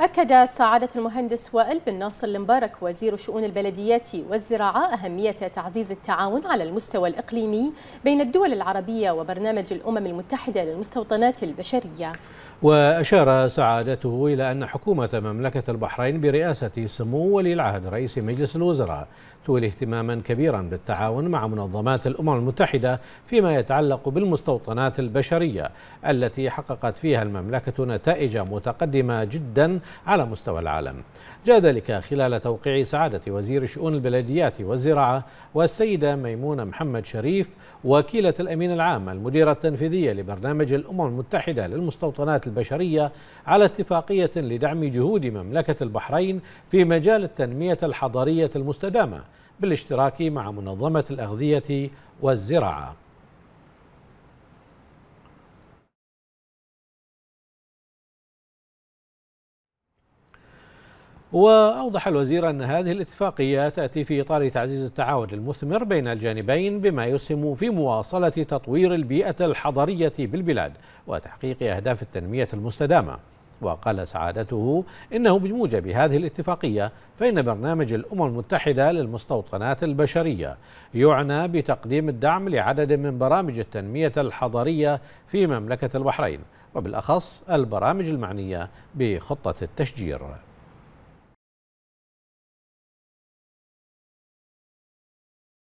أكد سعادة المهندس وائل بن ناصر المبارك وزير شؤون البلديات والزراعة أهمية تعزيز التعاون على المستوى الإقليمي بين الدول العربية وبرنامج الأمم المتحدة للمستوطنات البشرية وأشار سعادته إلى أن حكومة مملكة البحرين برئاسة سمو ولي العهد رئيس مجلس الوزراء تولي اهتماما كبيرا بالتعاون مع منظمات الأمم المتحدة فيما يتعلق بالمستوطنات البشرية التي حققت فيها المملكة نتائج متقدمة جدا على مستوى العالم جاء ذلك خلال توقيع سعادة وزير شؤون البلديات والزراعة والسيدة ميمونة محمد شريف وكيلة الأمين العام المديرة التنفيذية لبرنامج الأمم المتحدة للمستوطنات البشرية على اتفاقية لدعم جهود مملكة البحرين في مجال التنمية الحضرية المستدامة بالاشتراك مع منظمة الأغذية والزراعة وأوضح الوزير أن هذه الاتفاقية تأتي في إطار تعزيز التعاون المثمر بين الجانبين بما يسهم في مواصلة تطوير البيئة الحضرية بالبلاد وتحقيق أهداف التنمية المستدامة وقال سعادته إنه بموجب هذه الاتفاقية فإن برنامج الأمم المتحدة للمستوطنات البشرية يعنى بتقديم الدعم لعدد من برامج التنمية الحضرية في مملكة البحرين وبالأخص البرامج المعنية بخطة التشجير